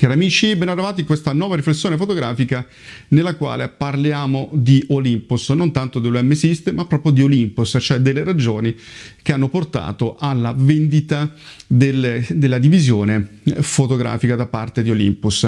Cari amici, ben arrivati in questa nuova riflessione fotografica nella quale parliamo di Olympus, non tanto dell'OM System, ma proprio di Olympus, cioè delle ragioni che hanno portato alla vendita del, della divisione fotografica da parte di Olympus.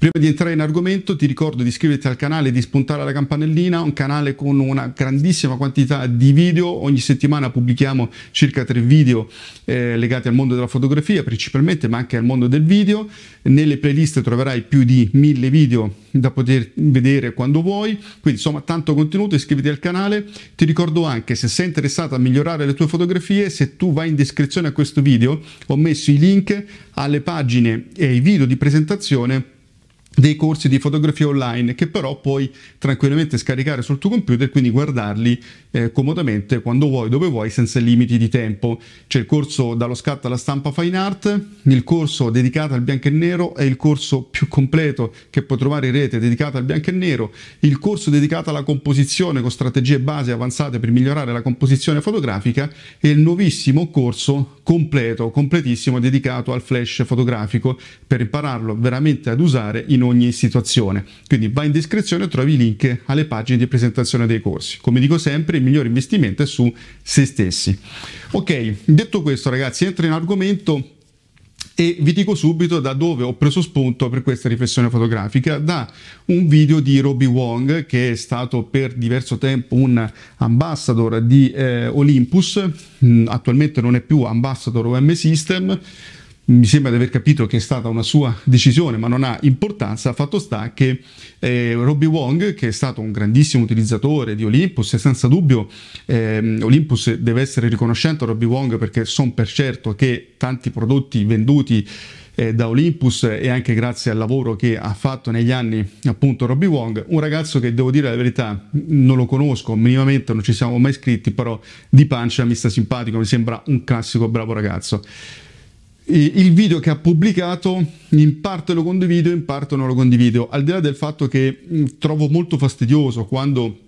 Prima di entrare in argomento ti ricordo di iscriverti al canale e di spuntare la campanellina, un canale con una grandissima quantità di video, ogni settimana pubblichiamo circa tre video eh, legati al mondo della fotografia principalmente, ma anche al mondo del video. Nelle playlist troverai più di mille video da poter vedere quando vuoi, quindi insomma tanto contenuto, iscriviti al canale. Ti ricordo anche se sei interessato a migliorare le tue fotografie, se tu vai in descrizione a questo video ho messo i link alle pagine e ai video di presentazione dei corsi di fotografia online che però puoi tranquillamente scaricare sul tuo computer e quindi guardarli eh, comodamente quando vuoi, dove vuoi, senza limiti di tempo. C'è il corso dallo scatto alla stampa fine art, il corso dedicato al bianco e nero è il corso più completo che puoi trovare in rete dedicato al bianco e nero, il corso dedicato alla composizione con strategie base avanzate per migliorare la composizione fotografica e il nuovissimo corso completo, completissimo dedicato al flash fotografico per impararlo veramente ad usare in in ogni situazione. Quindi vai in descrizione e trovi i link alle pagine di presentazione dei corsi. Come dico sempre, il miglior investimento è su se stessi. Ok, detto questo ragazzi, entro in argomento e vi dico subito da dove ho preso spunto per questa riflessione fotografica, da un video di Robbie Wong che è stato per diverso tempo un ambassador di eh, Olympus, mm, attualmente non è più ambassador OM System, mi sembra di aver capito che è stata una sua decisione, ma non ha importanza, fatto sta che eh, Robbie Wong, che è stato un grandissimo utilizzatore di Olympus, e senza dubbio eh, Olympus deve essere riconoscente a Robbie Wong perché sono per certo che tanti prodotti venduti eh, da Olympus e anche grazie al lavoro che ha fatto negli anni appunto Robbie Wong, un ragazzo che devo dire la verità non lo conosco minimamente, non ci siamo mai iscritti, però di pancia mi sta simpatico, mi sembra un classico bravo ragazzo il video che ha pubblicato in parte lo condivido, in parte non lo condivido, al di là del fatto che trovo molto fastidioso quando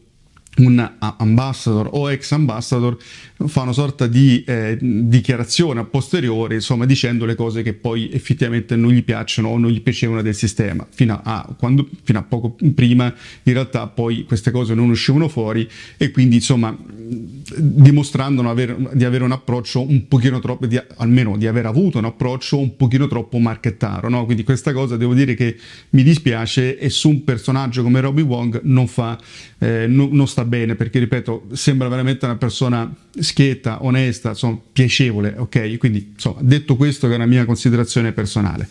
un ambassador o ex ambassador fa una sorta di eh, dichiarazione a posteriori, insomma, dicendo le cose che poi effettivamente non gli piacciono o non gli piacevano del sistema. Fino a, quando, fino a poco prima, in realtà, poi queste cose non uscivano fuori e quindi, insomma, dimostrando aver, di avere un approccio un pochino troppo, di, almeno di aver avuto un approccio un pochino troppo marchettaro, no? Quindi questa cosa devo dire che mi dispiace e su un personaggio come Robbie Wong non fa, eh, non, non sta sta bene perché ripeto sembra veramente una persona schietta onesta insomma piacevole ok quindi insomma detto questo che è una mia considerazione personale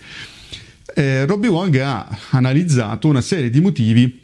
eh, Robbie Wong ha analizzato una serie di motivi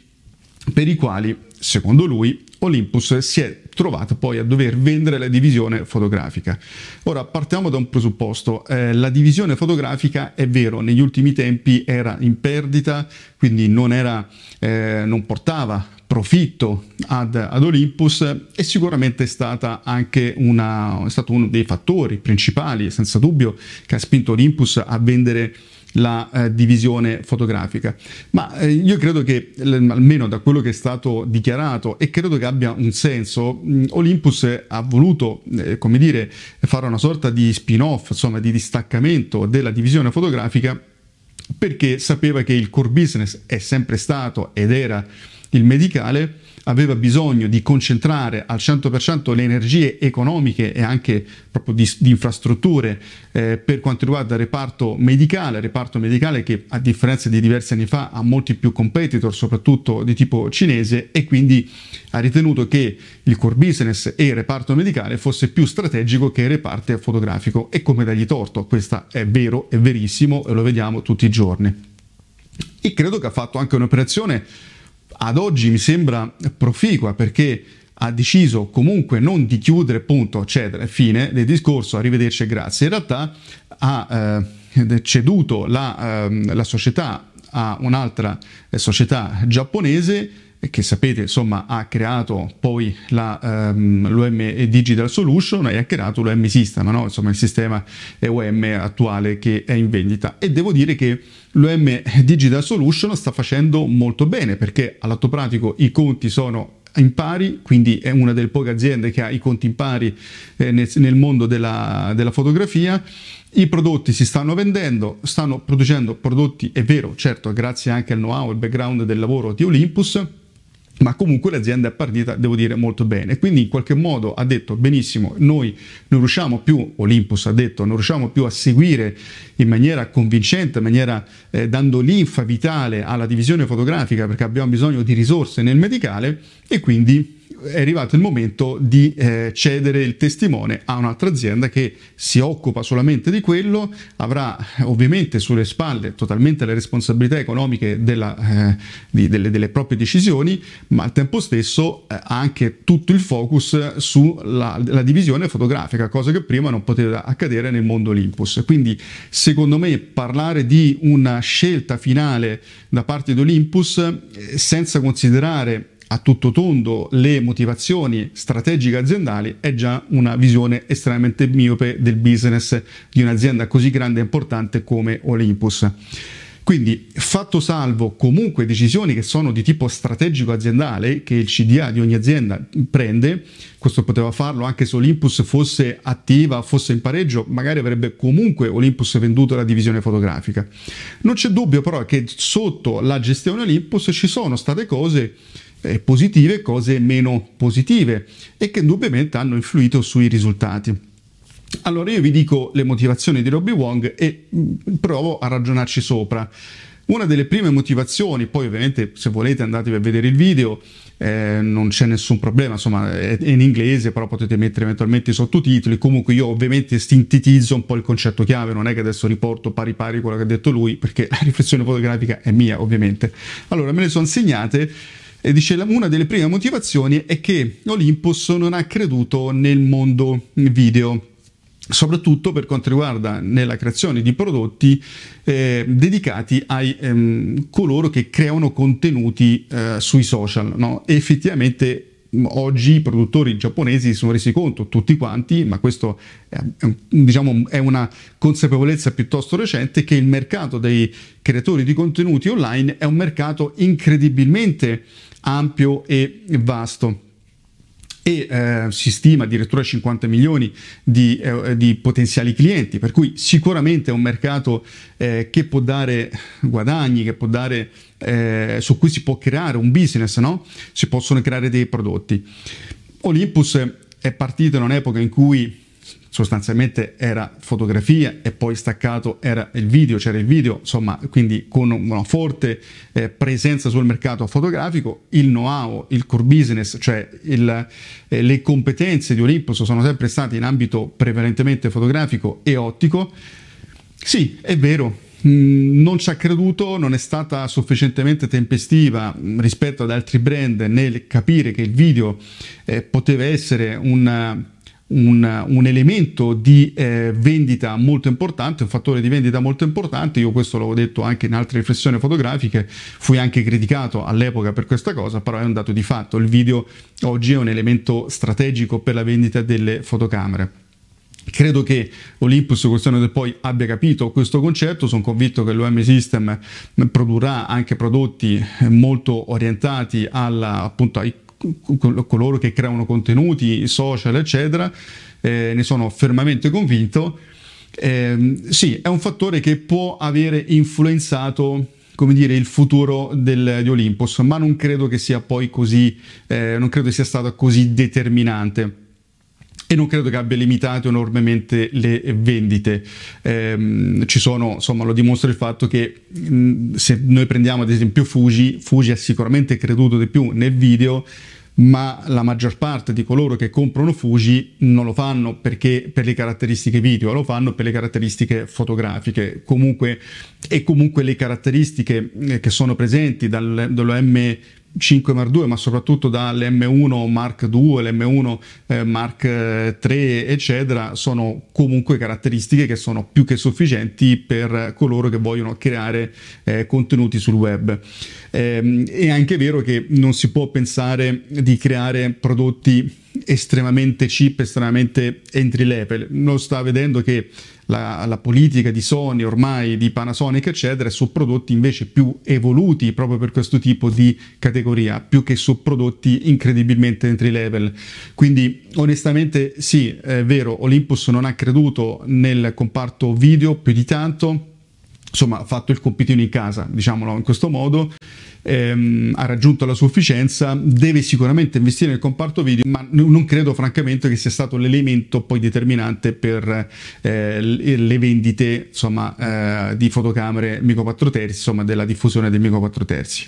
per i quali secondo lui Olympus si è trovata poi a dover vendere la divisione fotografica. Ora partiamo da un presupposto, eh, la divisione fotografica è vero, negli ultimi tempi era in perdita, quindi non, era, eh, non portava profitto ad, ad, Olympus è sicuramente stata anche una, è stato uno dei fattori principali, senza dubbio, che ha spinto Olympus a vendere la eh, divisione fotografica. Ma eh, io credo che, almeno da quello che è stato dichiarato, e credo che abbia un senso, Olympus ha voluto, eh, come dire, fare una sorta di spin-off, insomma, di distaccamento della divisione fotografica perché sapeva che il core business è sempre stato ed era il medicale aveva bisogno di concentrare al 100% le energie economiche e anche proprio di, di infrastrutture eh, per quanto riguarda il reparto medicale, reparto medicale che a differenza di diversi anni fa ha molti più competitor, soprattutto di tipo cinese, e quindi ha ritenuto che il core business e il reparto medicale fosse più strategico che il reparto fotografico e come dagli torto, questo è vero, è verissimo e lo vediamo tutti i giorni. E credo che ha fatto anche un'operazione ad oggi mi sembra proficua perché ha deciso comunque non di chiudere, punto, eccetera, fine del discorso, arrivederci e grazie. In realtà ha eh, ceduto la, eh, la società a un'altra eh, società giapponese che sapete insomma ha creato poi la, um, ehm, l'OM Digital Solution e ha creato l'OM System, no? insomma il sistema EOM attuale che è in vendita e devo dire che l'OM Digital Solution sta facendo molto bene perché all'atto pratico i conti sono in pari, quindi è una delle poche aziende che ha i conti in pari eh, nel, nel, mondo della, della fotografia i prodotti si stanno vendendo, stanno producendo prodotti, è vero, certo, grazie anche al know-how, al background del lavoro di Olympus, ma comunque l'azienda è partita, devo dire, molto bene. Quindi in qualche modo ha detto benissimo, noi non riusciamo più, Olympus ha detto, non riusciamo più a seguire in maniera convincente, in maniera eh, dando linfa vitale alla divisione fotografica perché abbiamo bisogno di risorse nel medicale e quindi è arrivato il momento di eh, cedere il testimone a un'altra azienda che si occupa solamente di quello, avrà ovviamente sulle spalle totalmente le responsabilità economiche della, eh, di, delle, delle, proprie decisioni, ma al tempo stesso eh, ha anche tutto il focus sulla divisione fotografica, cosa che prima non poteva accadere nel mondo Olympus. Quindi secondo me parlare di una scelta finale da parte di Olympus eh, senza considerare a tutto tondo le motivazioni strategiche aziendali è già una visione estremamente miope del business di un'azienda così grande e importante come Olympus. Quindi, fatto salvo comunque decisioni che sono di tipo strategico aziendale, che il CDA di ogni azienda prende, questo poteva farlo anche se Olympus fosse attiva, fosse in pareggio, magari avrebbe comunque Olympus venduto la divisione fotografica. Non c'è dubbio però che sotto la gestione Olympus ci sono state cose eh, positive, cose meno positive e che indubbiamente hanno influito sui risultati. Allora io vi dico le motivazioni di Robbie Wong e mm, provo a ragionarci sopra. Una delle prime motivazioni, poi ovviamente se volete andatevi a vedere il video, eh, non c'è nessun problema, insomma è in inglese, però potete mettere eventualmente i sottotitoli, comunque io ovviamente sintetizzo un po' il concetto chiave, non è che adesso riporto pari pari quello che ha detto lui, perché la riflessione fotografica è mia ovviamente. Allora me le sono segnate e dice una delle prime motivazioni è che Olympus non ha creduto nel mondo video soprattutto per quanto riguarda nella creazione di prodotti eh, dedicati ai ehm, coloro che creano contenuti eh, sui social. No? Effettivamente mm, oggi i produttori giapponesi si sono resi conto, tutti quanti, ma questo è, diciamo, è una consapevolezza piuttosto recente, che il mercato dei creatori di contenuti online è un mercato incredibilmente ampio e vasto e eh, si stima addirittura 50 milioni di, eh, di, potenziali clienti, per cui sicuramente è un mercato eh, che può dare guadagni, che può dare, eh, su cui si può creare un business, no? si possono creare dei prodotti. Olympus è partito in un'epoca in cui sostanzialmente era fotografia e poi staccato era il video, c'era il video, insomma, quindi con una forte eh, presenza sul mercato fotografico, il know-how, il core business, cioè il, eh, le competenze di Olympus sono sempre state in ambito prevalentemente fotografico e ottico. Sì, è vero, mm, non ci ha creduto, non è stata sufficientemente tempestiva mm, rispetto ad altri brand nel capire che il video eh, poteva essere un un, un elemento di eh, vendita molto importante, un fattore di vendita molto importante. Io questo l'avevo detto anche in altre riflessioni fotografiche, fui anche criticato all'epoca per questa cosa, però è un dato di fatto. Il video oggi è un elemento strategico per la vendita delle fotocamere. Credo che Olympus, questione del poi, abbia capito questo concetto, sono convinto che l'OM System produrrà anche prodotti eh, molto orientati alla, appunto, ai coloro che creano contenuti social, eccetera, eh, ne sono fermamente convinto. Eh, sì, è un fattore che può avere influenzato come dire, il futuro del, di Olympus, ma non credo che sia poi così, eh, non credo sia stato così determinante e non credo che abbia limitato enormemente le vendite. Ehm, ci sono, insomma, lo dimostra il fatto che se noi prendiamo ad esempio Fuji, Fuji ha sicuramente creduto di più nel video, ma la maggior parte di coloro che comprano Fuji non lo fanno perché per le caratteristiche video, lo fanno per le caratteristiche fotografiche. Comunque, e comunque le caratteristiche eh, che sono presenti dal, dall'OM 5 Mark II, ma soprattutto dall'M1 Mark II, l'M1 eh, Mark III, eh, eccetera, sono comunque caratteristiche che sono più che sufficienti per coloro che vogliono creare eh, contenuti sul web. Eh, è anche vero che non si può pensare di creare prodotti estremamente cheap, estremamente entry level. Lo sta vedendo che la, la, politica di Sony ormai, di Panasonic eccetera, è su prodotti invece più evoluti proprio per questo tipo di categoria, più che su prodotti incredibilmente entry level. Quindi onestamente sì, è vero, Olympus non ha creduto nel comparto video più di tanto, insomma, fatto il compitino in casa, diciamolo in questo modo, ehm, ha raggiunto la sufficienza, deve sicuramente investire nel comparto video, ma non credo francamente che sia stato l'elemento poi determinante per eh, le vendite insomma, eh, di fotocamere Mico 4 terzi, insomma della diffusione del Mico 4 terzi.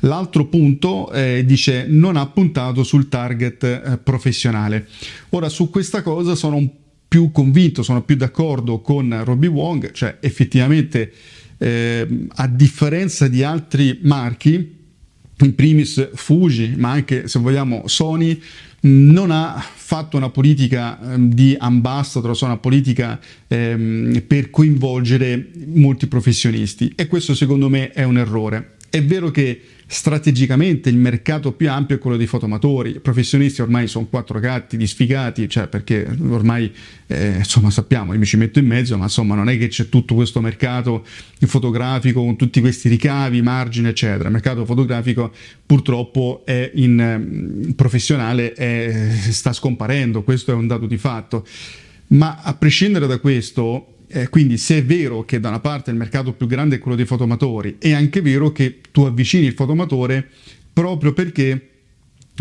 L'altro punto eh, dice non ha puntato sul target eh, professionale. Ora su questa cosa sono un po' più convinto, sono più d'accordo con Robbie Wong, cioè effettivamente eh, a differenza di altri marchi, in primis Fuji, ma anche se vogliamo Sony, non ha fatto una politica ehm, di ambassador, cioè una politica ehm, per coinvolgere molti professionisti e questo secondo me è un errore. È vero che strategicamente il mercato più ampio è quello dei fotomatori, i professionisti ormai sono quattro gatti disfigati, cioè perché ormai eh, insomma sappiamo, io mi ci metto in mezzo, ma insomma non è che c'è tutto questo mercato fotografico con tutti questi ricavi, margini eccetera, il mercato fotografico purtroppo è in, mm, professionale e sta scomparendo, questo è un dato di fatto, ma a prescindere da questo eh, quindi se è vero che da una parte il mercato più grande è quello dei fotomatori, è anche vero che tu avvicini il fotomatore proprio perché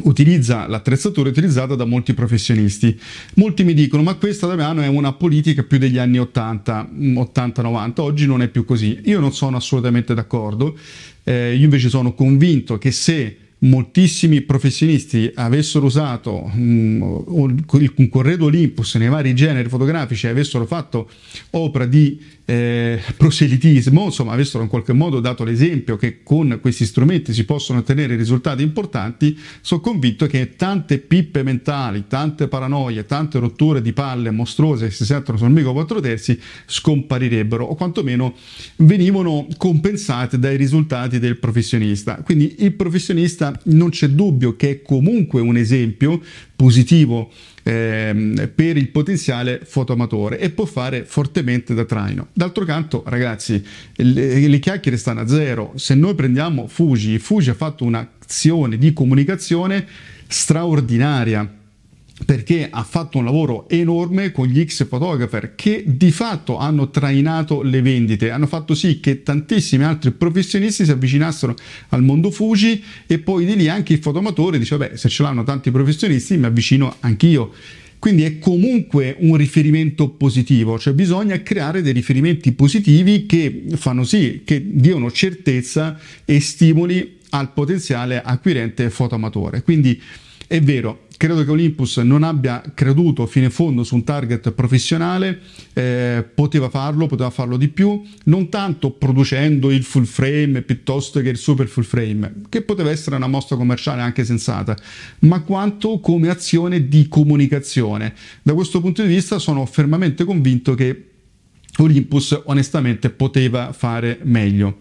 utilizza l'attrezzatura utilizzata da molti professionisti. Molti mi dicono ma questa da Milano è una politica più degli anni 80, 80-90, mm, oggi non è più così. Io non sono assolutamente d'accordo, eh, io invece sono convinto che se moltissimi professionisti avessero usato mh, mm, il corredo Olympus nei vari generi fotografici e avessero fatto opera di eh, proselitismo, insomma, avessero in qualche modo dato l'esempio che con questi strumenti si possono ottenere risultati importanti, sono convinto che tante pippe mentali, tante paranoie, tante rotture di palle mostruose che si sentono sul Mico 4 terzi scomparirebbero o quantomeno venivano compensate dai risultati del professionista. Quindi il professionista non c'è dubbio che è comunque un esempio positivo ehm, per il potenziale fotoamatore e può fare fortemente da traino. D'altro canto, ragazzi, le, le chiacchiere stanno a zero. Se noi prendiamo Fuji, Fuji ha fatto un'azione di comunicazione straordinaria perché ha fatto un lavoro enorme con gli X Photographer che di fatto hanno trainato le vendite, hanno fatto sì che tantissimi altri professionisti si avvicinassero al mondo Fuji e poi di lì anche il fotomatore dice beh se ce l'hanno tanti professionisti mi avvicino anch'io. Quindi è comunque un riferimento positivo, cioè bisogna creare dei riferimenti positivi che fanno sì che diano certezza e stimoli al potenziale acquirente fotoamatore. Quindi è vero, credo che Olympus non abbia creduto fine fondo su un target professionale, eh, poteva farlo, poteva farlo di più, non tanto producendo il full frame piuttosto che il super full frame, che poteva essere una mostra commerciale anche sensata, ma quanto come azione di comunicazione. Da questo punto di vista sono fermamente convinto che Olympus onestamente poteva fare meglio.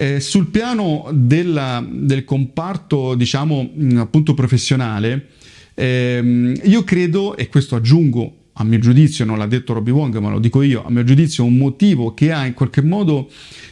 Eh, sul piano della, del comparto, diciamo, appunto professionale, ehm, io credo, e questo aggiungo a mio giudizio, non l'ha detto Robbie Wong, ma lo dico io, a mio giudizio un motivo che ha in qualche modo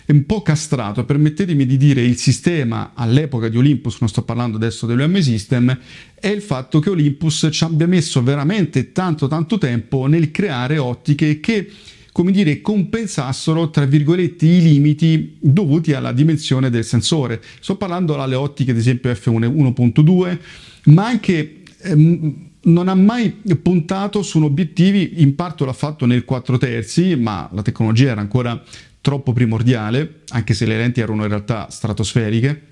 un po' castrato, permettetemi di dire, il sistema all'epoca di Olympus, non sto parlando adesso dell'UM System, è il fatto che Olympus ci abbia messo veramente tanto tanto tempo nel creare ottiche che come dire, compensassero, tra virgolette, i limiti dovuti alla dimensione del sensore. Sto parlando alle ottiche, ad esempio F1.2, ma anche... Ehm, non ha mai puntato su obiettivi, in parte l'ha fatto nel 4 terzi, ma la tecnologia era ancora troppo primordiale, anche se le lenti erano in realtà stratosferiche,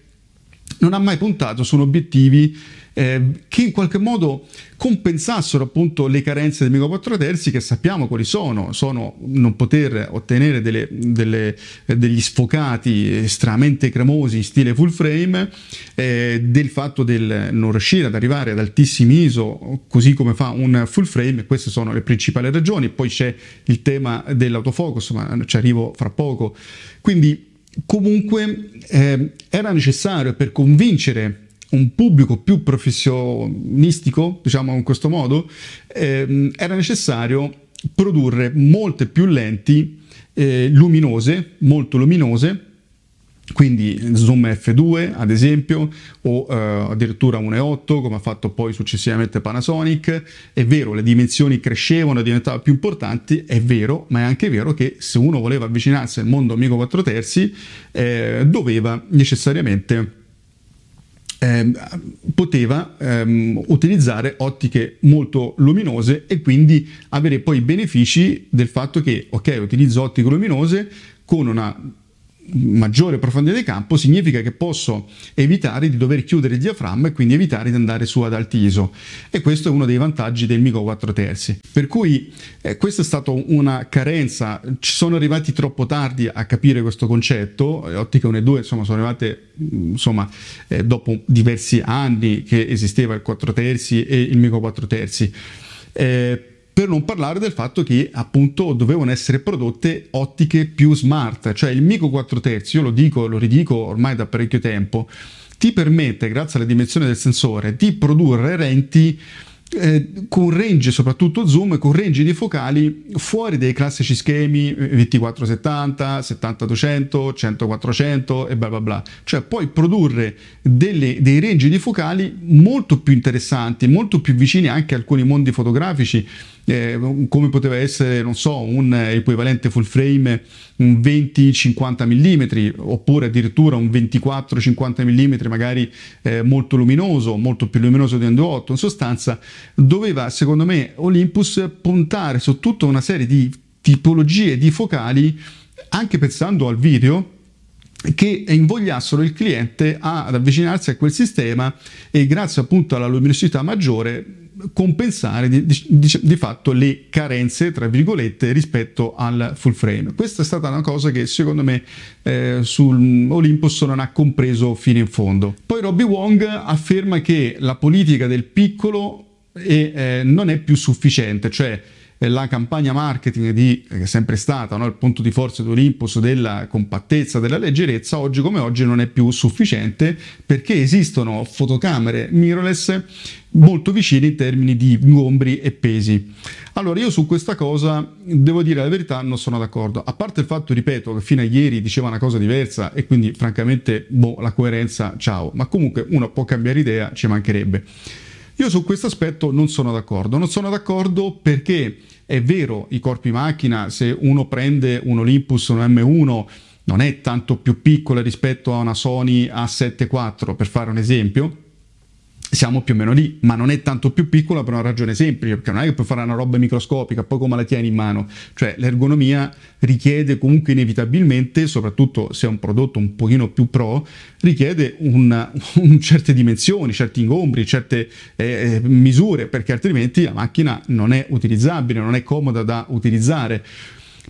non ha mai puntato su obiettivi eh, che in qualche modo compensassero appunto le carenze del Mico 4 terzi che sappiamo quali sono, sono non poter ottenere delle, delle, eh, degli sfocati estremamente cremosi in stile full frame, eh, del fatto del non riuscire ad arrivare ad altissimi ISO così come fa un full frame, queste sono le principali ragioni, poi c'è il tema dell'autofocus, ma ci arrivo fra poco. Quindi comunque eh, era necessario per convincere un pubblico più professionistico, diciamo in questo modo, ehm, era necessario produrre molte più lenti eh, luminose, molto luminose, quindi zoom f2 ad esempio o eh, addirittura 1.8 come ha fatto poi successivamente Panasonic è vero le dimensioni crescevano e diventavano più importanti è vero ma è anche vero che se uno voleva avvicinarsi al mondo amico 4 terzi eh, doveva necessariamente ehm, poteva ehm, utilizzare ottiche molto luminose e quindi avere poi i benefici del fatto che, ok, utilizzo ottiche luminose con una maggiore profondità di campo significa che posso evitare di dover chiudere il diaframma e quindi evitare di andare su ad alti ISO e questo è uno dei vantaggi del Mico 4 terzi per cui eh, questa è stata una carenza ci sono arrivati troppo tardi a capire questo concetto Ottica 1 e 2 insomma sono arrivate mm, insomma eh, dopo diversi anni che esisteva il 4 terzi e il Mico 4 terzi eh, per non parlare del fatto che appunto dovevano essere prodotte ottiche più smart, cioè il Mico 4 terzi, io lo dico, lo ridico ormai da parecchio tempo, ti permette, grazie alla dimensione del sensore, di produrre renti eh, con range, soprattutto zoom, con range di focali fuori dai classici schemi 2470, 70-200, 100-400 e bla bla bla. Cioè puoi produrre delle, dei range di focali molto più interessanti, molto più vicini anche a alcuni mondi fotografici eh, come poteva essere, non so, un eh, equivalente full frame un 20-50 mm oppure addirittura un 24-50 mm magari eh, molto luminoso, molto più luminoso di un 2.8. In sostanza doveva, secondo me, Olympus puntare su tutta una serie di tipologie di focali anche pensando al video che invogliassero il cliente ad avvicinarsi a quel sistema e grazie appunto alla luminosità maggiore compensare di, di, di, fatto le carenze, tra virgolette, rispetto al full frame. Questa è stata una cosa che secondo me eh, sull'Olympus non ha compreso fino in fondo. Poi Robbie Wong afferma che la politica del piccolo è, eh, non è più sufficiente, cioè eh, la campagna marketing di, eh, che è sempre stata no, il punto di forza di Olympus della compattezza, della leggerezza, oggi come oggi non è più sufficiente perché esistono fotocamere mirrorless molto vicine in termini di ingombri e pesi. Allora io su questa cosa devo dire la verità non sono d'accordo, a parte il fatto, ripeto, che fino a ieri diceva una cosa diversa e quindi francamente boh, la coerenza ciao, ma comunque uno può cambiare idea, ci mancherebbe. Io su questo aspetto non sono d'accordo, non sono d'accordo perché è vero i corpi macchina, se uno prende un Olympus, un M1, non è tanto più piccola rispetto a una Sony A7 IV, per fare un esempio, siamo più o meno lì, ma non è tanto più piccola per una ragione semplice, perché non è che puoi fare una roba microscopica, poi come la tieni in mano, cioè l'ergonomia richiede comunque inevitabilmente, soprattutto se è un prodotto un pochino più pro, richiede una, un certe dimensioni, certi ingombri, certe eh, eh, misure, perché altrimenti la macchina non è utilizzabile, non è comoda da utilizzare.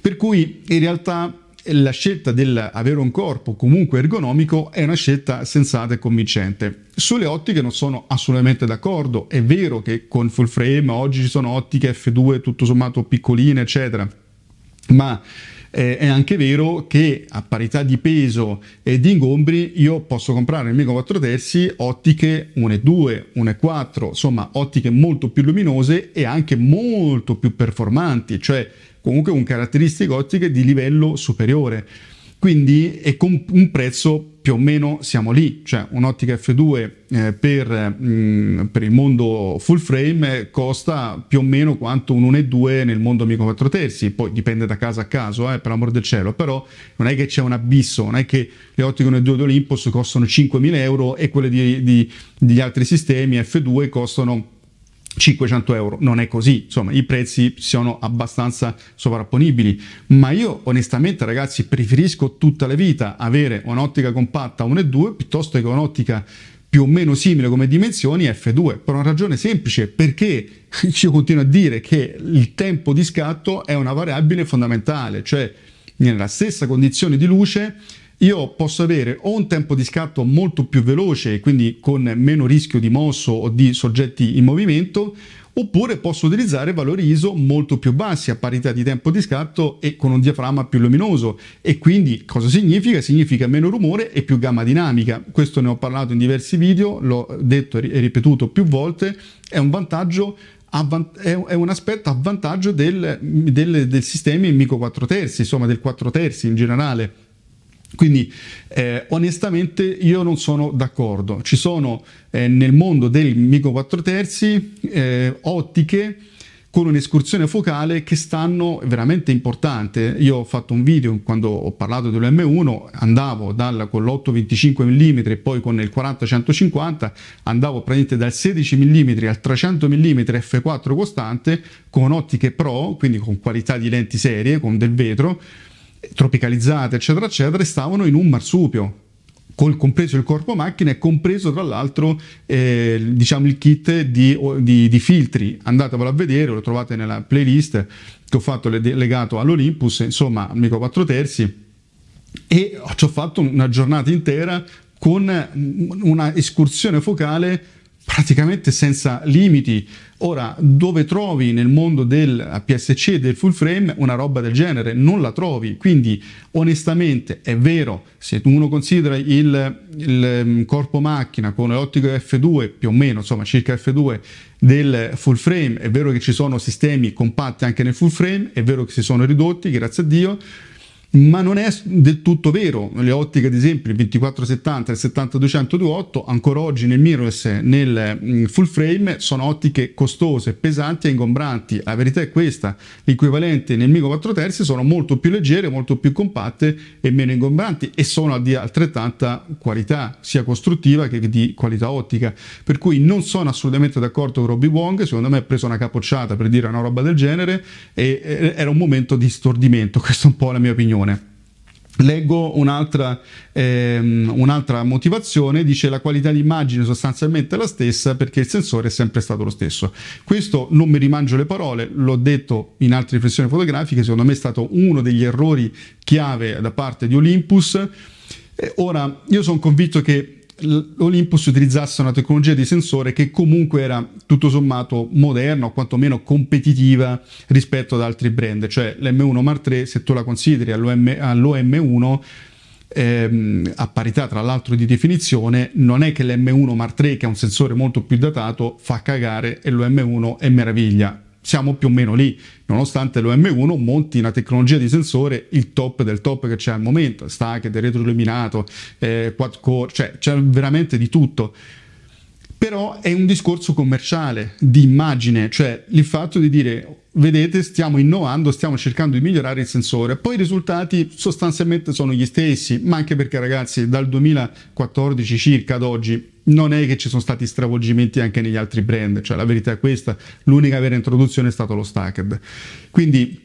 Per cui in realtà la scelta dell'avere un corpo comunque ergonomico è una scelta sensata e convincente. Sulle ottiche non sono assolutamente d'accordo, è vero che con full frame oggi ci sono ottiche f2 tutto sommato piccoline eccetera, ma eh, è anche vero che a parità di peso e di ingombri io posso comprare nel mio 4 terzi ottiche 1 1 e 2, e 4, insomma ottiche molto più luminose e anche molto più performanti, cioè comunque con caratteristiche ottiche di livello superiore. Quindi e con un prezzo più o meno siamo lì, cioè un'ottica F2 eh, per, mh, mm, per, il mondo full frame costa più o meno quanto un 1,2 nel mondo amico 4 terzi, poi dipende da casa a caso, eh, per l'amor del cielo, però non è che c'è un abisso, non è che le ottiche 1,2 di Olympus costano 5.000 euro e quelle di, di, degli altri sistemi F2 costano 500 euro. Non è così, insomma, i prezzi sono abbastanza sovrapponibili. Ma io onestamente, ragazzi, preferisco tutta la vita avere un'ottica compatta 1 e 2 piuttosto che un'ottica più o meno simile come dimensioni F2 per una ragione semplice perché io continuo a dire che il tempo di scatto è una variabile fondamentale, cioè nella stessa condizione di luce io posso avere o un tempo di scatto molto più veloce, quindi con meno rischio di mosso o di soggetti in movimento, oppure posso utilizzare valori ISO molto più bassi a parità di tempo di scatto e con un diaframma più luminoso e quindi cosa significa? Significa meno rumore e più gamma dinamica. Questo ne ho parlato in diversi video, l'ho detto e ripetuto più volte, è un vantaggio è un aspetto a vantaggio del, del, del sistema in mico 4 terzi, insomma del 4 terzi in generale quindi eh, onestamente io non sono d'accordo. Ci sono eh, nel mondo del micro 4 terzi eh, ottiche con un'escursione focale che stanno veramente importante. Io ho fatto un video quando ho parlato dell'M1, andavo dal, con l'8-25 mm e poi con il 40-150, andavo praticamente dal 16 mm al 300 mm f4 costante con ottiche pro, quindi con qualità di lenti serie, con del vetro tropicalizzate, eccetera, eccetera, e stavano in un marsupio. Col, compreso il corpo macchina e compreso tra l'altro eh, diciamo il kit di, di, di, filtri andatevelo a vedere lo trovate nella playlist che ho fatto legato all'Olympus insomma amico 4 terzi e ci ho fatto una giornata intera con una escursione focale praticamente senza limiti. Ora, dove trovi nel mondo del PSC e del full frame una roba del genere? Non la trovi, quindi onestamente è vero, se uno considera il, il mm, corpo macchina con l'ottico F2, più o meno, insomma circa F2 del full frame, è vero che ci sono sistemi compatti anche nel full frame, è vero che si sono ridotti, grazie a Dio, ma non è del tutto vero. Le ottiche, ad esempio, il 2470 e il 7228, ancora oggi nel mirrorless e nel mm, full frame, sono ottiche costose, pesanti e ingombranti. La verità è questa: l'equivalente nel Mico 4 terzi sono molto più leggere, molto più compatte e meno ingombranti e sono di altrettanta qualità, sia costruttiva che di qualità ottica. Per cui non sono assolutamente d'accordo con Robby Wong. Secondo me ha preso una capocciata per dire una roba del genere e era un momento di stordimento. Questa è un po' la mia opinione comune. Leggo un'altra, ehm, un'altra, motivazione, dice la qualità d'immagine immagine sostanzialmente la stessa perché il sensore è sempre stato lo stesso. Questo non mi rimangio le parole, l'ho detto in altre riflessioni fotografiche, secondo me è stato uno degli errori chiave da parte di Olympus. ora, io sono convinto che l'Olympus utilizzasse una tecnologia di sensore che comunque era tutto sommato moderna o quantomeno competitiva rispetto ad altri brand, cioè l'M1 Mark III se tu la consideri all'OM, all'OM1 ehm, a parità tra l'altro di definizione, non è che l'M1 Mark III che è un sensore molto più datato fa cagare e l'OM1 è meraviglia, siamo più o meno lì, nonostante l'OM1 monti una tecnologia di sensore il top del top che c'è al momento, stacked, retroilluminato, eh, quad core, cioè c'è veramente di tutto. Però è un discorso commerciale, di immagine, cioè il fatto di dire vedete stiamo innovando, stiamo cercando di migliorare il sensore. Poi i risultati sostanzialmente sono gli stessi, ma anche perché ragazzi dal 2014 circa ad oggi non è che ci sono stati stravolgimenti anche negli altri brand, cioè la verità è questa, l'unica vera introduzione è stato lo stacked. Quindi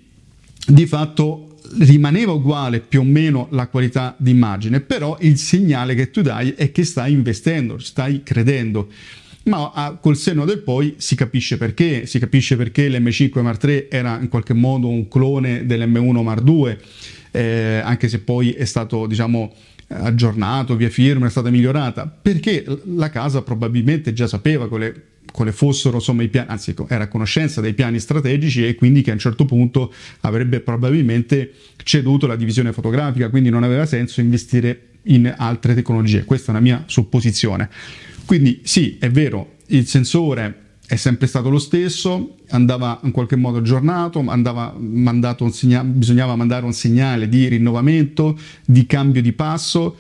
di fatto rimaneva uguale più o meno la qualità d'immagine, però il segnale che tu dai è che stai investendo, stai credendo ma a, col senno del poi si capisce perché, si capisce perché l'M5 Mark III era in qualche modo un clone dell'M1 Mark II, eh, anche se poi è stato, diciamo, aggiornato via firma, è stata migliorata, perché la casa probabilmente già sapeva quale, quale fossero insomma, i piani, anzi ecco, era a conoscenza dei piani strategici e quindi che a un certo punto avrebbe probabilmente ceduto la divisione fotografica, quindi non aveva senso investire in altre tecnologie. Questa è una mia supposizione. Quindi sì, è vero, il sensore è sempre stato lo stesso, andava in qualche modo aggiornato, segna- bisognava mandare un segnale di rinnovamento, di cambio di passo.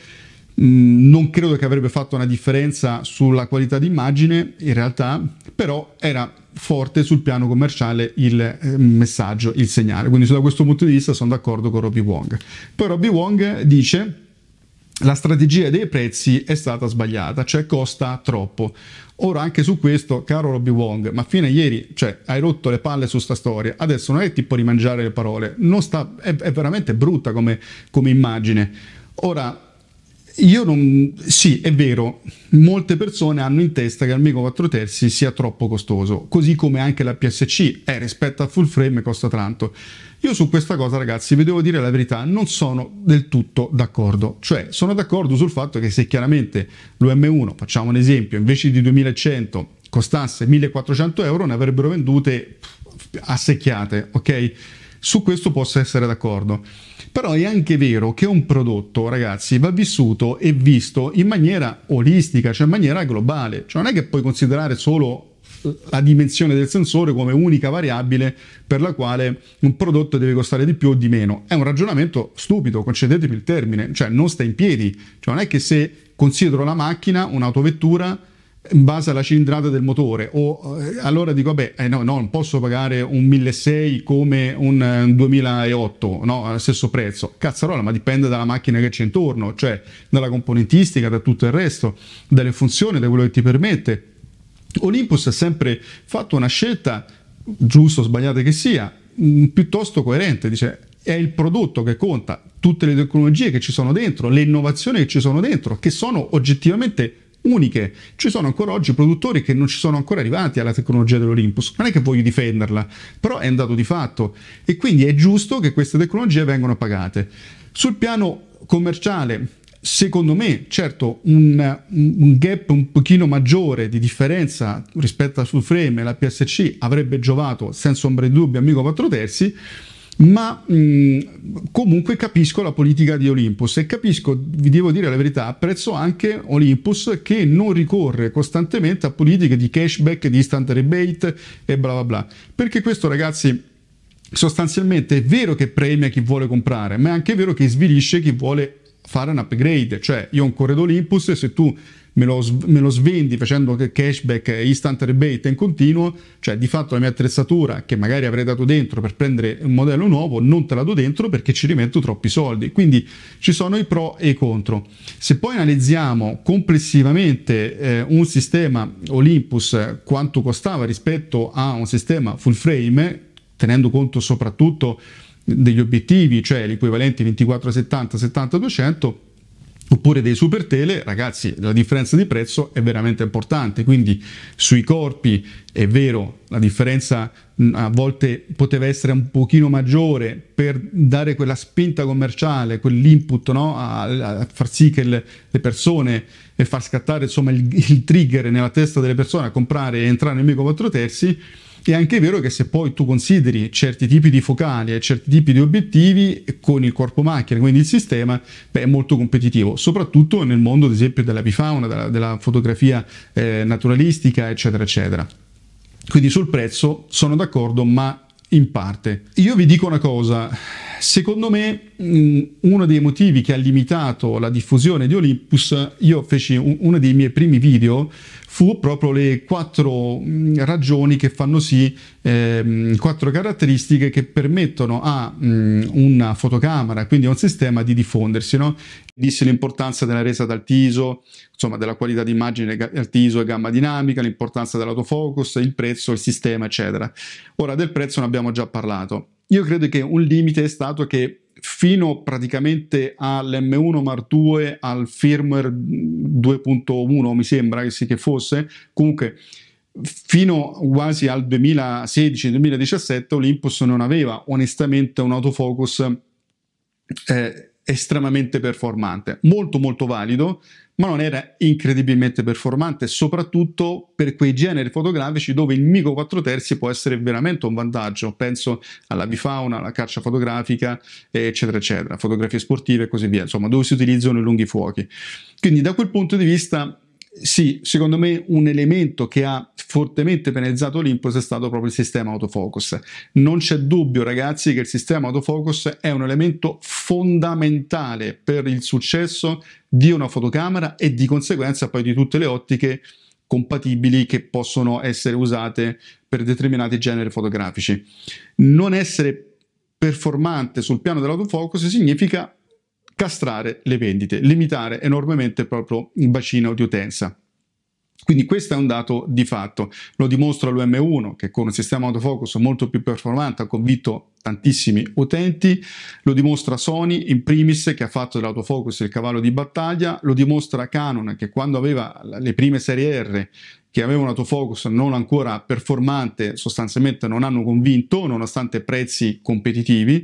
Mm, non credo che avrebbe fatto una differenza sulla qualità d'immagine, in realtà, però era forte sul piano commerciale il eh, messaggio, il segnale. Quindi da questo punto di vista sono d'accordo con Robby Wong. Poi Robby Wong dice la strategia dei prezzi è stata sbagliata, cioè costa troppo. Ora anche su questo, caro Robby Wong, ma fino a ieri cioè, hai rotto le palle su sta storia, adesso non è tipo rimangiare le parole, sta, è, è, veramente brutta come, come immagine. Ora, io non... Sì, è vero, molte persone hanno in testa che almeno 4 terzi sia troppo costoso, così come anche la PSC, eh, rispetto a full frame costa tanto. Io su questa cosa, ragazzi, vi devo dire la verità, non sono del tutto d'accordo. Cioè, sono d'accordo sul fatto che se chiaramente l'UM1, facciamo un esempio, invece di 2100 costasse 1400 euro, ne avrebbero vendute assecchiate, ok? Su questo posso essere d'accordo. Però è anche vero che un prodotto, ragazzi, va vissuto e visto in maniera olistica, cioè in maniera globale. Cioè non è che puoi considerare solo eh, la dimensione del sensore come unica variabile per la quale un prodotto deve costare di più o di meno. È un ragionamento stupido, concedetemi il termine, cioè non sta in piedi. Cioè non è che se considero la macchina, un'autovettura, in base alla cilindrata del motore o eh, allora dico vabbè eh, no, no, non posso pagare un 1600 come un, eh, un 2008 no, allo stesso prezzo cazzarola ma dipende dalla macchina che c'è intorno cioè dalla componentistica da tutto il resto dalle funzioni da quello che ti permette Olympus ha sempre fatto una scelta giusto o sbagliata che sia mh, mm, piuttosto coerente dice è il prodotto che conta tutte le tecnologie che ci sono dentro le innovazioni che ci sono dentro che sono oggettivamente uniche. Ci sono ancora oggi produttori che non ci sono ancora arrivati alla tecnologia dell'Olympus. Non è che voglio difenderla, però è un dato di fatto e quindi è giusto che queste tecnologie vengano pagate. Sul piano commerciale secondo me, certo, un, un, gap un pochino maggiore di differenza rispetto al full frame e la PSC avrebbe giovato, senza ombra di dubbio, amico 4 terzi, ma mh, comunque capisco la politica di Olympus e capisco, vi devo dire la verità, apprezzo anche Olympus che non ricorre costantemente a politiche di cashback, di instant rebate e bla bla bla, perché questo ragazzi sostanzialmente è vero che premia chi vuole comprare, ma è anche vero che svilisce chi vuole fare un upgrade, cioè io ho un corredo Olympus e se tu me lo, me lo svendi facendo cashback eh, instant rebate in continuo, cioè di fatto la mia attrezzatura che magari avrei dato dentro per prendere un modello nuovo non te la do dentro perché ci rimetto troppi soldi, quindi ci sono i pro e i contro. Se poi analizziamo complessivamente eh, un sistema Olympus eh, quanto costava rispetto a un sistema full frame, tenendo conto soprattutto degli obiettivi, cioè l'equivalente 2470, 70 200 oppure dei super tele, ragazzi, la differenza di prezzo è veramente importante, quindi sui corpi è vero, la differenza mm, a volte poteva essere un pochino maggiore per dare quella spinta commerciale, quell'input no? a, a, far sì che le, le, persone e far scattare insomma il, il trigger nella testa delle persone a comprare e entrare nel mico 4 terzi, è anche vero che se poi tu consideri certi tipi di focali e certi tipi di obiettivi con il corpo macchina, quindi il sistema, beh, è molto competitivo, soprattutto nel mondo, ad esempio, della bifauna, della, della fotografia eh, naturalistica, eccetera, eccetera. Quindi sul prezzo sono d'accordo, ma in parte. Io vi dico una cosa, Secondo me uno dei motivi che ha limitato la diffusione di Olympus, io feci uno dei miei primi video, fu proprio le quattro ragioni che fanno sì, eh, quattro caratteristiche che permettono a mh, una fotocamera, quindi a un sistema di diffondersi. No? Dissi l'importanza della resa dal tiso, insomma della qualità d'immagine al tiso e gamma dinamica, l'importanza dell'autofocus, il prezzo, il sistema, eccetera. Ora del prezzo ne abbiamo già parlato. Io credo che un limite è stato che fino praticamente all'M1 Mark II, al firmware 2.1 mi sembra che, sì che fosse, comunque fino quasi al 2016-2017 Olympus non aveva onestamente un autofocus eh, estremamente performante, molto molto valido, ma non era incredibilmente performante, soprattutto per quei generi fotografici dove il Mico 4 terzi può essere veramente un vantaggio. Penso alla bifauna, alla caccia fotografica, eccetera, eccetera, fotografie sportive e così via, insomma, dove si utilizzano i lunghi fuochi. Quindi da quel punto di vista sì, secondo me un elemento che ha fortemente penalizzato Olympus è stato proprio il sistema autofocus. Non c'è dubbio, ragazzi, che il sistema autofocus è un elemento fondamentale per il successo di una fotocamera e di conseguenza poi di tutte le ottiche compatibili che possono essere usate per determinati generi fotografici. Non essere performante sul piano dell'autofocus significa castrare le vendite, limitare enormemente proprio il bacino di utenza. Quindi questo è un dato di fatto, lo dimostra l'UM1 che con un sistema autofocus molto più performante ha convinto tantissimi utenti, lo dimostra Sony in primis che ha fatto dell'autofocus il cavallo di battaglia, lo dimostra Canon che quando aveva le prime serie R che aveva un autofocus non ancora performante sostanzialmente non hanno convinto nonostante prezzi competitivi,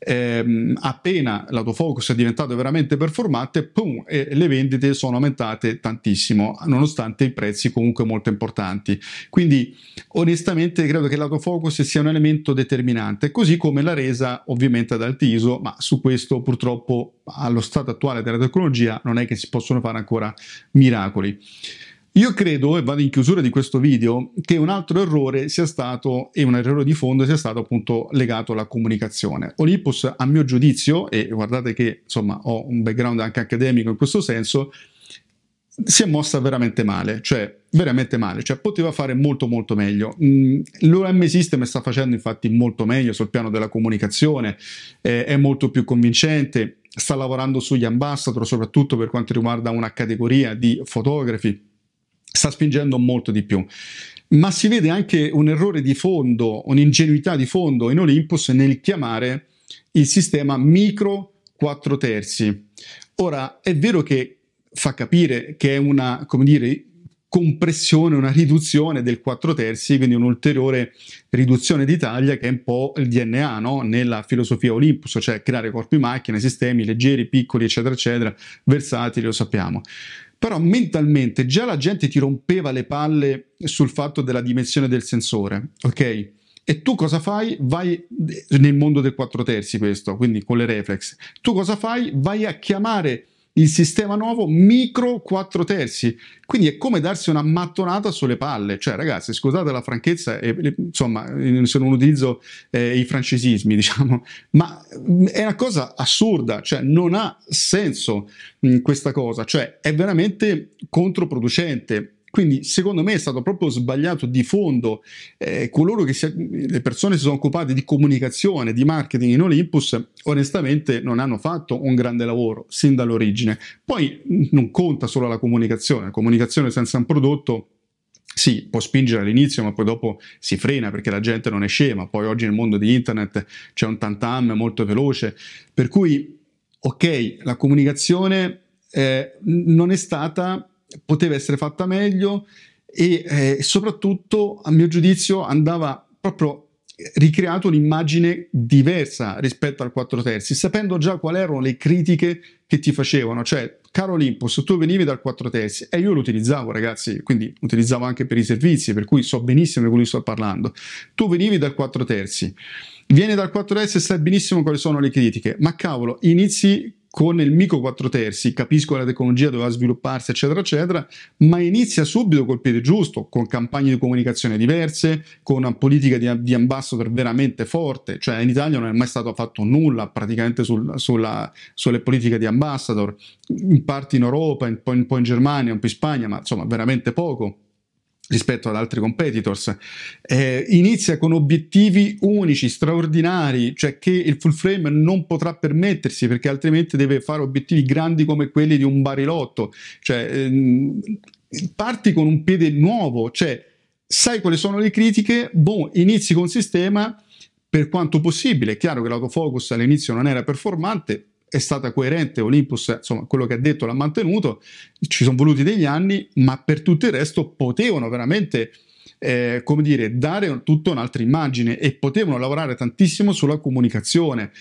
ehm, appena l'autofocus è diventato veramente performante, pum, le vendite sono aumentate tantissimo, nonostante i prezzi comunque molto importanti. Quindi onestamente credo che l'autofocus sia un elemento determinante, così come la resa ovviamente ad alti ISO, ma su questo purtroppo allo stato attuale della tecnologia non è che si possono fare ancora miracoli. Io credo, e vado in chiusura di questo video, che un altro errore sia stato, e un errore di fondo sia stato appunto legato alla comunicazione. Olympus, a mio giudizio, e guardate che insomma ho un background anche accademico in questo senso, si è mossa veramente male, cioè veramente male, cioè poteva fare molto molto meglio. Mm, L'OM System sta facendo infatti molto meglio sul piano della comunicazione, eh, è molto più convincente, sta lavorando sugli ambassador, soprattutto per quanto riguarda una categoria di fotografi sta spingendo molto di più. Ma si vede anche un errore di fondo, un'ingenuità di fondo in Olympus nel chiamare il sistema micro 4 terzi. Ora, è vero che fa capire che è una, come dire, compressione, una riduzione del 4 terzi, quindi un'ulteriore riduzione di taglia che è un po' il DNA no? nella filosofia Olympus, cioè creare corpi macchine, sistemi leggeri, piccoli, eccetera, eccetera, versatili, lo sappiamo però mentalmente già la gente ti rompeva le palle sul fatto della dimensione del sensore, ok? E tu cosa fai? Vai nel mondo del 4 terzi questo, quindi con le reflex. Tu cosa fai? Vai a chiamare il sistema nuovo micro 4 terzi. Quindi è come darsi una mattonata sulle palle. Cioè, ragazzi, scusate la franchezza, eh, insomma, se non utilizzo eh, i francesismi, diciamo, ma mm, è una cosa assurda, cioè non ha senso mh, mm, questa cosa, cioè è veramente controproducente quindi secondo me è stato proprio sbagliato di fondo eh, coloro che si, le persone si sono occupate di comunicazione, di marketing in Olympus, onestamente non hanno fatto un grande lavoro sin dall'origine. Poi non conta solo la comunicazione, la comunicazione senza un prodotto sì, può spingere all'inizio, ma poi dopo si frena perché la gente non è scema. Poi oggi nel mondo di internet c'è un tantam molto veloce. Per cui, ok, la comunicazione eh, non è stata poteva essere fatta meglio e eh, soprattutto, a mio giudizio, andava proprio ricreato un'immagine diversa rispetto al 4 terzi, sapendo già quali erano le critiche che ti facevano, cioè caro Olympus, tu venivi dal 4 terzi e io lo utilizzavo ragazzi, quindi utilizzavo anche per i servizi, per cui so benissimo di cui sto parlando, tu venivi dal 4 terzi, vieni dal 4 terzi e sai benissimo quali sono le critiche, ma cavolo, inizi con il Mico 4 terzi, capisco che la tecnologia doveva svilupparsi, eccetera, eccetera, ma inizia subito col piede giusto, con campagne di comunicazione diverse, con una politica di, di ambassador veramente forte, cioè in Italia non è mai stato fatto nulla praticamente sul, sulla, sulle politiche di ambassador, in parte in Europa, un po' in, in Germania, un po' in Spagna, ma insomma veramente poco rispetto ad altri competitors, eh, inizia con obiettivi unici, straordinari, cioè che il full frame non potrà permettersi perché altrimenti deve fare obiettivi grandi come quelli di un barilotto, cioè ehm, parti con un piede nuovo, cioè sai quali sono le critiche, boh, inizi con sistema per quanto possibile, è chiaro che l'autofocus all'inizio non era performante, è stata coerente, Olympus, insomma, quello che ha detto l'ha mantenuto, ci sono voluti degli anni, ma per tutto il resto potevano veramente, eh, come dire, dare tutta un'altra immagine e potevano lavorare tantissimo sulla comunicazione,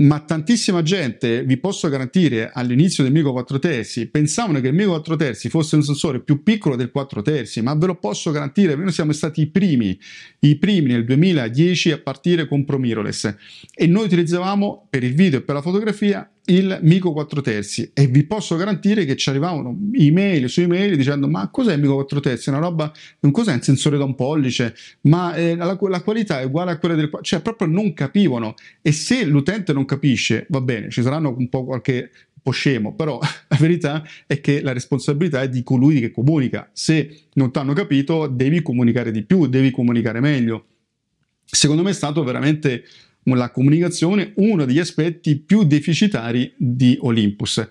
ma tantissima gente, vi posso garantire, all'inizio del Mico 4 terzi pensavano che il Mico 4 terzi fosse un sensore più piccolo del 4 terzi, ma ve lo posso garantire, noi siamo stati i primi, i primi nel 2010 a partire con Promiroless e noi utilizzavamo per il video e per la fotografia il Mico 4 terzi e vi posso garantire che ci arrivavano email su email dicendo ma cos'è il Mico 4 terzi? una roba, non cos'è un sensore da un pollice? Ma eh, la, la, qualità è uguale a quella del... cioè proprio non capivano e se l'utente non capisce, va bene, ci saranno un po' qualche scemo, però la verità è che la responsabilità è di colui che comunica. Se non ti hanno capito, devi comunicare di più, devi comunicare meglio. Secondo me è stato veramente la comunicazione uno degli aspetti più deficitari di Olympus.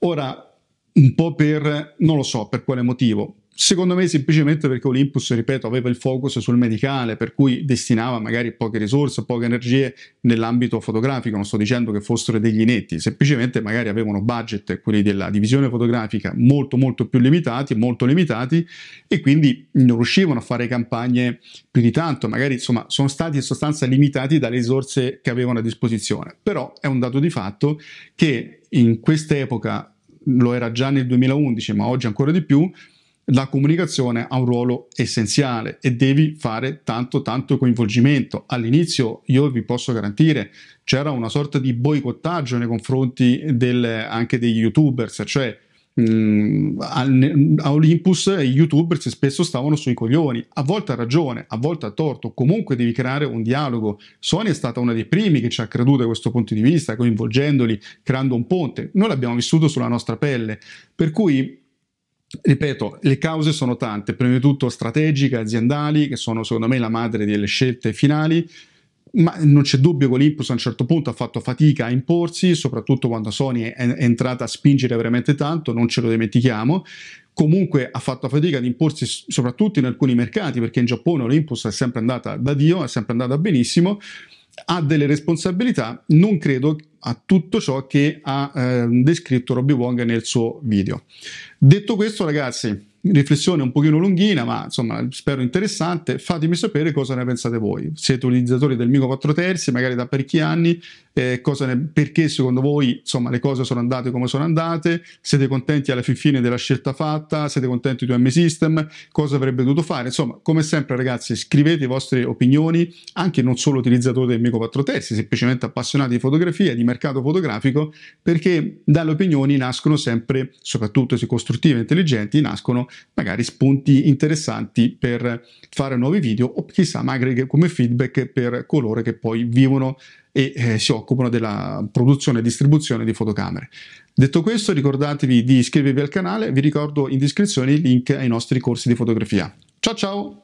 Ora, un po' per, non lo so per quale motivo, Secondo me semplicemente perché Olympus, ripeto, aveva il focus sul medicale, per cui destinava magari poche risorse, poche energie nell'ambito fotografico, non sto dicendo che fossero degli netti, semplicemente magari avevano budget, quelli della divisione fotografica, molto molto più limitati, molto limitati e quindi non riuscivano a fare campagne più di tanto, magari insomma sono stati in sostanza limitati dalle risorse che avevano a disposizione, però è un dato di fatto che in quest'epoca, lo era già nel 2011 ma oggi ancora di più, la comunicazione ha un ruolo essenziale e devi fare tanto tanto coinvolgimento. All'inizio io vi posso garantire c'era una sorta di boicottaggio nei confronti del, anche degli youtubers, cioè mm, a Olympus i youtubers spesso stavano sui coglioni, a volte a ragione, a volte a torto, comunque devi creare un dialogo. Sony è stata una dei primi che ci ha creduto da questo punto di vista, coinvolgendoli, creando un ponte. Noi l'abbiamo vissuto sulla nostra pelle, per cui Ripeto, le cause sono tante, prima di tutto strategiche, aziendali, che sono secondo me la madre delle scelte finali, ma non c'è dubbio che Olympus a un certo punto ha fatto fatica a imporsi, soprattutto quando Sony è, entrata a spingere veramente tanto, non ce lo dimentichiamo. Comunque ha fatto fatica ad imporsi soprattutto in alcuni mercati, perché in Giappone Olympus è sempre andata da Dio, è sempre andata benissimo, ha delle responsabilità, non credo a tutto ciò che ha eh, descritto Robby Wong nel suo video. Detto questo ragazzi, riflessione un pochino lunghina ma insomma spero interessante, fatemi sapere cosa ne pensate voi, siete utilizzatori del Mico 4 terzi magari da parecchi anni, eh, ne, perché secondo voi insomma, le cose sono andate come sono andate, siete contenti alla fine della scelta fatta, siete contenti di m System, cosa avrebbe dovuto fare. Insomma, come sempre ragazzi, scrivete le vostre opinioni, anche non solo utilizzatori del Mico 4 Testi, semplicemente appassionati di fotografia, di mercato fotografico, perché dalle opinioni nascono sempre, soprattutto se costruttive e intelligenti, nascono magari spunti interessanti per fare nuovi video o chissà magari come feedback per coloro che poi vivono e eh, si occupano della produzione e distribuzione di fotocamere. Detto questo, ricordatevi di iscrivervi al canale, vi ricordo in descrizione i link ai nostri corsi di fotografia. Ciao ciao!